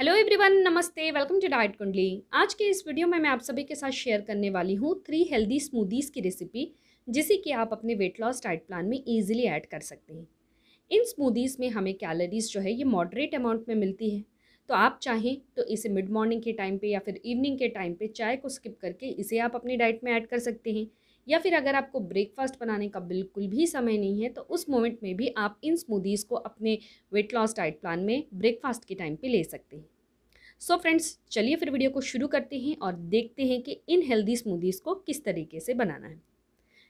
hello everyone नमस्ते welcome to Diet Kundli आज के इस वीडियो में मैं आप सभी के साथ शेयर करने वाली हूँ थ्री हेल्दी स्मूदीज़ की रेसिपी जिसे कि आप अपने वेट लॉस डाइट प्लान में इजीली ऐड कर सकते हैं इन स्मूदीज़ में हमें कैलोरीज जो है ये मॉडरेट अमाउंट में मिलती है तो आप चाहें तो इसे मिड मॉर्निंग के टाइम पर या फिर इवनिंग के टाइम पर चाय को स्किप करके इसे आप अपनी डाइट में ऐड कर सकते हैं या फिर अगर आपको ब्रेकफास्ट बनाने का बिल्कुल भी समय नहीं है तो उस मोमेंट में भी आप इन स्मूदीज़ को अपने वेट लॉस डाइट प्लान में ब्रेकफास्ट के टाइम पे ले सकते हैं सो फ्रेंड्स चलिए फिर वीडियो को शुरू करते हैं और देखते हैं कि इन हेल्दी स्मूदीज़ को किस तरीके से बनाना है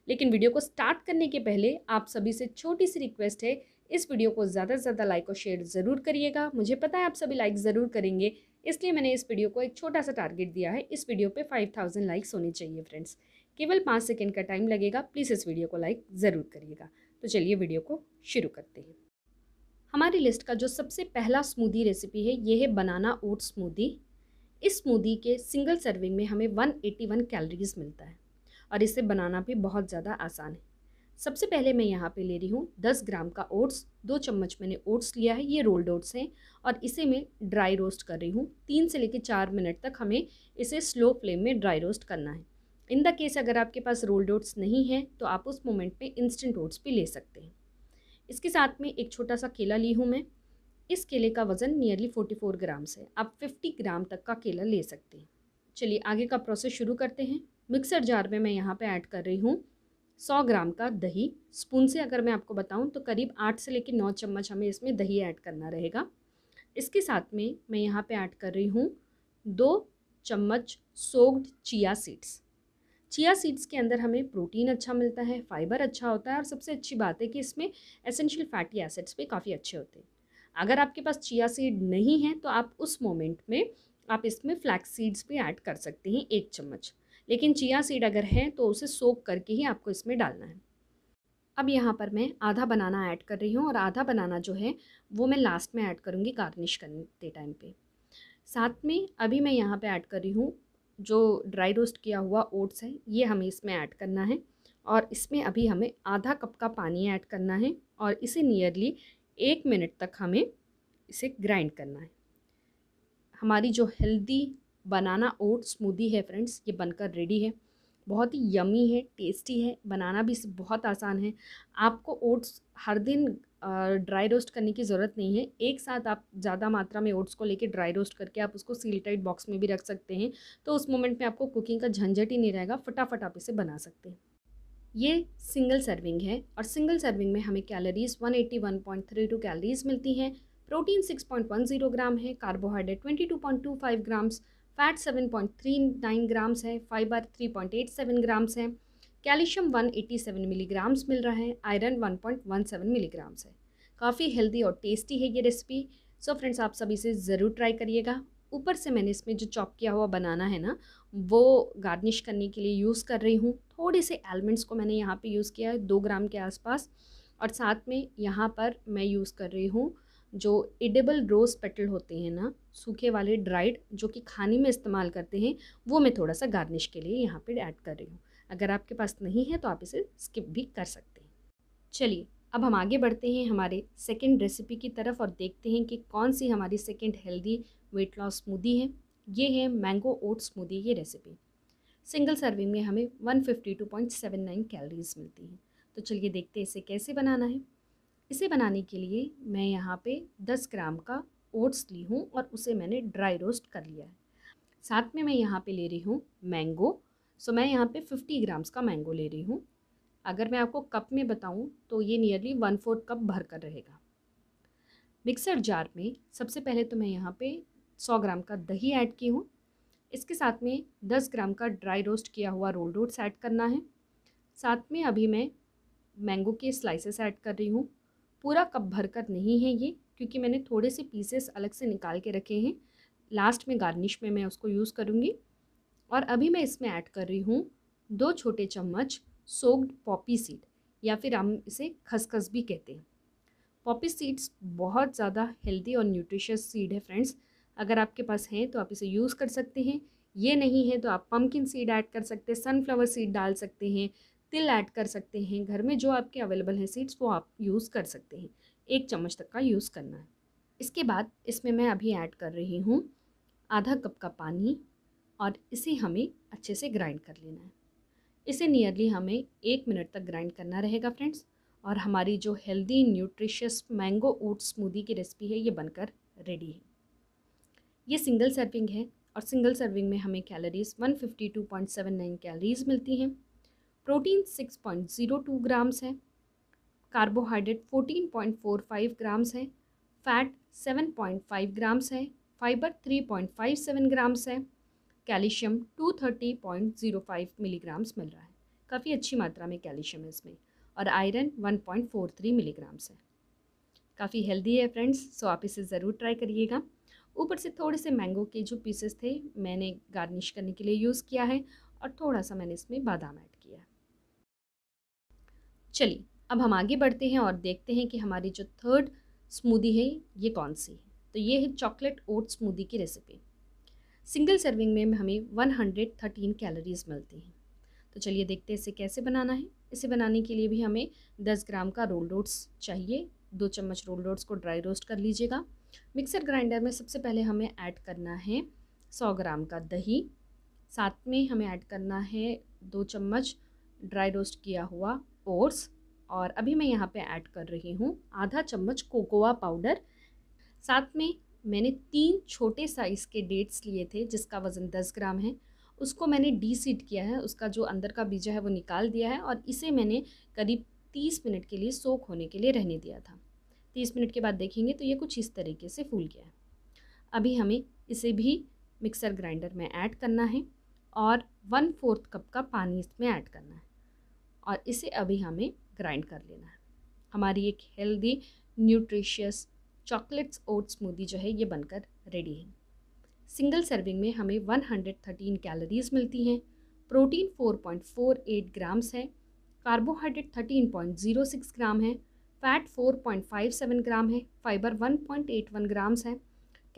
लेकिन वीडियो को स्टार्ट करने के पहले आप सभी से छोटी सी रिक्वेस्ट है इस वीडियो को ज़्यादा से ज़्यादा लाइक और शेयर ज़रूर करिएगा मुझे पता है आप सभी लाइक ज़रूर करेंगे इसलिए मैंने इस वीडियो को एक छोटा सा टारगेट दिया है इस वीडियो पे 5000 लाइक्स होने चाहिए फ्रेंड्स केवल पाँच सेकेंड का टाइम लगेगा प्लीज़ इस वीडियो को लाइक ज़रूर करिएगा तो चलिए वीडियो को शुरू करते हैं हमारी लिस्ट का जो सबसे पहला स्मूदी रेसिपी है ये है बनाना ओट स्मूदी इस स्मूदी के सिंगल सर्विंग में हमें 181 कैलोरीज मिलता है और इसे बनाना भी बहुत ज़्यादा आसान है सबसे पहले मैं यहाँ पे ले रही हूँ 10 ग्राम का ओट्स दो चम्मच मैंने ओट्स लिया है ये रोल्ड ओट्स हैं और इसे मैं ड्राई रोस्ट कर रही हूँ तीन से लेकर चार मिनट तक हमें इसे स्लो फ्लेम में ड्राई रोस्ट करना है इन द केस अगर आपके पास रोल्ड ओट्स नहीं है तो आप उस मोमेंट में इंस्टेंट ओट्स भी ले सकते हैं इसके साथ में एक छोटा सा केला ली हूँ मैं इस केले का वज़न नियरली फोर्टी फोर ग्राम्स है आप फिफ्टी ग्राम तक का केला ले सकते हैं चलिए आगे का प्रोसेस शुरू करते हैं मिक्सर जार में मैं यहाँ पे ऐड कर रही हूँ सौ ग्राम का दही स्पून से अगर मैं आपको बताऊँ तो करीब आठ से लेकर नौ चम्मच हमें इसमें दही ऐड करना रहेगा इसके साथ में मैं यहाँ पर ऐड कर रही हूँ दो चम्मच soaked chia seeds chia seeds के अंदर हमें प्रोटीन अच्छा मिलता है फाइबर अच्छा होता है और सबसे अच्छी बात है कि इसमें एसेंशियल फैटी एसिड्स भी काफ़ी अच्छे होते हैं अगर आपके पास चिया सीड नहीं है तो आप उस मोमेंट में आप इसमें फ्लैक्स सीड्स भी ऐड कर सकते हैं एक चम्मच लेकिन चिया सीड अगर है तो उसे सोक करके ही आपको इसमें डालना है अब यहाँ पर मैं आधा बनाना ऐड कर रही हूँ और आधा बनाना जो है वो मैं लास्ट में ऐड करूँगी गार्निश करते टाइम पे साथ में अभी मैं यहाँ पे ऐड कर रही हूँ जो ड्राई रोस्ट किया हुआ ओट्स है ये हमें इसमें ऐड करना है और इसमें अभी हमें आधा कप का पानी ऐड करना है और इसे नियरली एक मिनट तक हमें इसे ग्राइंड करना है हमारी जो हेल्दी बनाना ओट स्मूदी है फ्रेंड्स ये बनकर रेडी है बहुत ही यमी है टेस्टी है बनाना भी बहुत आसान है आपको ओट्स हर दिन ड्राई रोस्ट करने की ज़रूरत नहीं है एक साथ आप ज़्यादा मात्रा में ओट्स को लेके ड्राई रोस्ट करके आप उसको सील टाइट बॉक्स में भी रख सकते हैं तो उस मोमेंट में आपको कुकिंग का झंझट ही नहीं रहेगा फटाफट आप इसे बना सकते हैं ये सिंगल सर्विंग है और सिंगल सर्विंग में हमें कैलोरीज 181.32 कैलोरीज मिलती हैं प्रोटीन 6.10 ग्राम है कार्बोहाइड्रेट 22.25 ग्राम्स फैट 7.39 ग्राम्स है फाइबर 3.87 ग्राम्स है कैल्शियम 187 मिलीग्राम्स मिल रहा है आयरन 1.17 मिलीग्राम्स है काफ़ी हेल्दी और टेस्टी है ये रेसिपी सो so फ्रेंड्स आप सभी से ज़रूर ट्राई करिएगा ऊपर से मैंने इसमें जो चॉप किया हुआ बनाना है ना वो गार्निश करने के लिए यूज़ कर रही हूँ थोड़े से एलमेंट्स को मैंने यहाँ पे यूज़ किया है दो ग्राम के आसपास और साथ में यहाँ पर मैं यूज़ कर रही हूँ जो एडेबल रोज़ पेटल होते हैं ना सूखे वाले ड्राइड जो कि खाने में इस्तेमाल करते हैं वो मैं थोड़ा सा गार्निश के लिए यहाँ पर ऐड कर रही हूँ अगर आपके पास नहीं है तो आप इसे स्किप भी कर सकते हैं चलिए अब हम आगे बढ़ते हैं हमारे सेकेंड रेसिपी की तरफ और देखते हैं कि कौन सी हमारी second healthy weight loss smoothie है ये है मैंगो ओट स्मूदी ये रेसिपी सिंगल सर्विंग में हमें 152.79 कैलोरीज मिलती हैं तो चलिए देखते हैं इसे कैसे बनाना है इसे बनाने के लिए मैं यहाँ पे 10 ग्राम का ओट्स ली हूँ और उसे मैंने ड्राई रोस्ट कर लिया है साथ में मैं यहाँ पे ले रही हूँ मैंगो सो मैं यहाँ पे 50 ग्राम्स का मैंगो ले रही हूँ अगर मैं आपको कप में बताऊँ तो ये नियरली वन फोर्थ कप भर कर रहेगा मिक्सर जार में सबसे पहले तो मैं यहाँ पे 100 ग्राम का दही ऐड की हूँ इसके साथ में 10 ग्राम का ड्राई रोस्ट किया हुआ रोल रोट्स ऐड करना है साथ में अभी मैं मैंगो के स्लाइसेस ऐड कर रही हूँ पूरा कप भर कर नहीं है ये क्योंकि मैंने थोड़े से पीसेस अलग से निकाल के रखे हैं लास्ट में गार्निश में मैं उसको यूज़ करूँगी और अभी मैं इसमें ऐड कर रही हूँ दो छोटे चम्मच सोक्ड पॉपी सीड या फिर हम इसे खसखस भी कहते हैं पॉपी सीड्स बहुत ज़्यादा हेल्दी और न्यूट्रिशियस सीड है फ्रेंड्स अगर आपके पास हैं तो आप इसे यूज़ कर सकते हैं ये नहीं है तो आप पम्पकिन सीड ऐड कर सकते हैं सनफ्लावर सीड डाल सकते हैं तिल ऐड कर सकते हैं घर में जो आपके अवेलेबल हैं सीड्स वो आप यूज़ कर सकते हैं एक चम्मच तक का यूज़ करना है इसके बाद इसमें मैं अभी ऐड कर रही हूँ आधा कप का पानी और इसे हमें अच्छे से ग्राइंड कर लेना है इसे नियरली हमें एक मिनट तक ग्राइंड करना रहेगा फ्रेंड्स और हमारी जो healthy nutritious mango oat smoothie की रेसिपी है ये बनकर रेडी है ये सिंगल सर्विंग है और सिंगल सर्विंग में हमें कैलोरीज 152.79 कैलोरीज मिलती हैं प्रोटीन 6.02 ग्राम्स है कार्बोहाइड्रेट 14.45 ग्राम्स है फैट 7.5 ग्राम्स है फाइबर 3.57 ग्राम्स है कैल्शियम 230.05 मिलीग्राम्स मिल रहा है काफ़ी अच्छी मात्रा में कैल्शियम है इसमें और आयरन 1.43 मिलीग्राम्स है काफ़ी हेल्दी है फ्रेंड्स सो आप इसे ज़रूर ट्राई करिएगा ऊपर से थोड़े से मैंगो के जो पीसेस थे मैंने गार्निश करने के लिए यूज़ किया है और थोड़ा सा मैंने इसमें बादाम ऐड किया है चलिए अब हम आगे बढ़ते हैं और देखते हैं कि हमारी जो थर्ड स्मूदी है ये कौन सी है तो ये है चॉकलेट ओट स्मूदी की रेसिपी सिंगल सर्विंग में हमें 113 कैलोरीज मिलती हैं तो चलिए देखते हैं इसे कैसे बनाना है इसे बनाने के लिए भी हमें 10 ग्राम का रोल रोट्स चाहिए दो चम्मच रोल रोट्स को ड्राई रोस्ट कर लीजिएगा मिक्सर ग्राइंडर में सबसे पहले हमें ऐड करना है सौ ग्राम का दही साथ में हमें ऐड करना है दो चम्मच ड्राई रोस्ट किया हुआ ओट्स और अभी मैं यहाँ पे ऐड कर रही हूँ आधा चम्मच कोकोआ पाउडर साथ में मैंने तीन छोटे साइज़ के डेट्स लिए थे जिसका वज़न दस ग्राम है उसको मैंने डी सीड किया है उसका जो अंदर का बीजा है वो निकाल दिया है और इसे मैंने करीब तीस मिनट के लिए सोख होने के लिए रहने दिया था तीस मिनट के बाद देखेंगे तो ये कुछ इस तरीके से फूल गया है अभी हमें इसे भी मिक्सर ग्राइंडर में ऐड करना है और वन फोर्थ कप का पानी इसमें ऐड करना है और इसे अभी हमें ग्राइंड कर लेना है हमारी एक healthy nutritious chocolates oat smoothie जो है ये बनकर रेडी है सिंगल सर्विंग में हमें 113 कैलोरीज मिलती हैं प्रोटीन 4.48 ग्राम्स है कार्बोहाइड्रेट 13.06 ग्राम है फैट 4.57 ग्राम है फाइबर 1.81 ग्राम्स है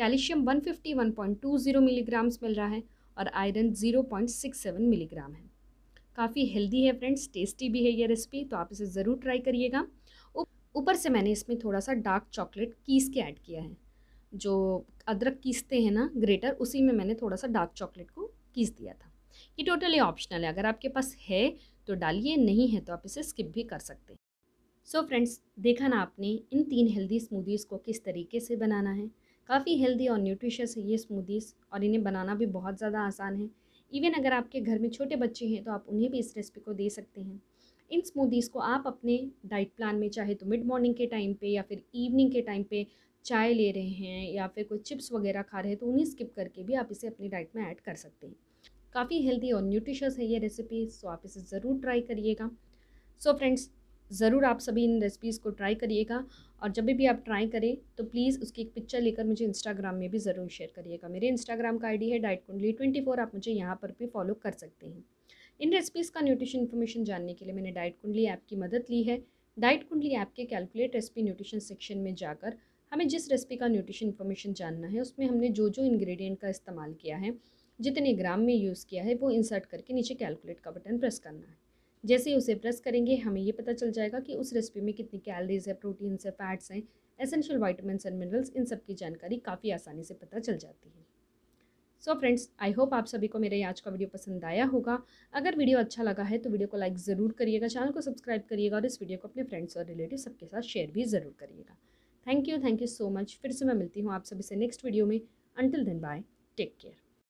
कैल्शियम 151.20 मिलीग्राम्स मिल रहा है और आयरन 0.67 मिलीग्राम है काफ़ी हेल्दी है फ्रेंड्स टेस्टी भी है ये रेसिपी तो आप इसे ज़रूर ट्राई करिएगा ऊपर से मैंने इसमें थोड़ा सा डार्क चॉकलेट कीस के ऐड किया है जो अदरक कीसते हैं ना ग्रेटर उसी में मैंने थोड़ा सा डार्क चॉकलेट को कीस दिया था ये टोटली ऑप्शनल है अगर आपके पास है तो डालिए नहीं है तो आप इसे स्किप भी कर सकते हैं सो फ्रेंड्स देखा ना आपने इन तीन हेल्दी स्मूदीज़ को किस तरीके से बनाना है काफ़ी हेल्दी और न्यूट्रिशियस है ये स्मूदीज़ और इन्हें बनाना भी बहुत ज़्यादा आसान है इवन अगर आपके घर में छोटे बच्चे हैं तो आप उन्हें भी इस रेसिपी को दे सकते हैं इन स्मूदीज़ को आप अपने डाइट प्लान में चाहे तो मिड मॉर्निंग के टाइम पे या फिर इवनिंग के टाइम पे चाय ले रहे हैं या फिर कोई चिप्स वगैरह खा रहे हैं तो उन्हें स्किप करके भी आप इसे अपनी डाइट में ऐड कर सकते हैं काफ़ी हेल्दी और न्यूट्रिशस है ये रेसिपी सो आप इसे ज़रूर ट्राई करिएगा सो फ्रेंड्स ज़रूर आप सभी इन रेसिपीज़ को ट्राई करिएगा और जब भी आप ट्राई करें तो प्लीज़ उसकी एक पिक्चर लेकर मुझे इंस्टाग्राम में भी ज़रूर शेयर करिएगा मेरे इंस्टाग्राम का आईडी है डाइट कुंडली ट्वेंटी फोर आप मुझे यहाँ पर भी फॉलो कर सकते हैं इन रेसिपीज़ का न्यूट्रिशन इन्फॉर्मेशन जानने के लिए मैंने डाइट कुंडली ऐप की मदद ली है डाइट कुंडली ऐप के कैलकुलेट रेसिपी न्यूट्रिशन सेक्शन में जाकर हमें जिस रेसिपी का न्यूट्रिशन इन्फॉर्मेशन जानना है उसमें हमने जो जो इन्ग्रीडियंट का इस्तेमाल किया है जितने ग्राम में यूज़ किया है वो इंसर्ट करके नीचे कैलकुलेट का बटन प्रेस करना है जैसे ही उसे प्रेस करेंगे हमें ये पता चल जाएगा कि उस रेसिपी में कितनी कैलरीज है प्रोटीन्स है फैट्स हैं एसेंशियल वाइटामस एंड मिनरल्स इन सब की जानकारी काफ़ी आसानी से पता चल जाती है सो फ्रेंड्स आई होप आप सभी को मेरे आज का वीडियो पसंद आया होगा अगर वीडियो अच्छा लगा है तो वीडियो को लाइक ज़रूर करिएगा चैनल को सब्सक्राइब करिएगा और इस वीडियो को अपने फ्रेंड्स और रिलेटिव सबके साथ शेयर भी ज़रूर करिएगा thank you thank you so much फिर से मैं मिलती हूँ आप सभी से नेक्स्ट वीडियो में until then bye take care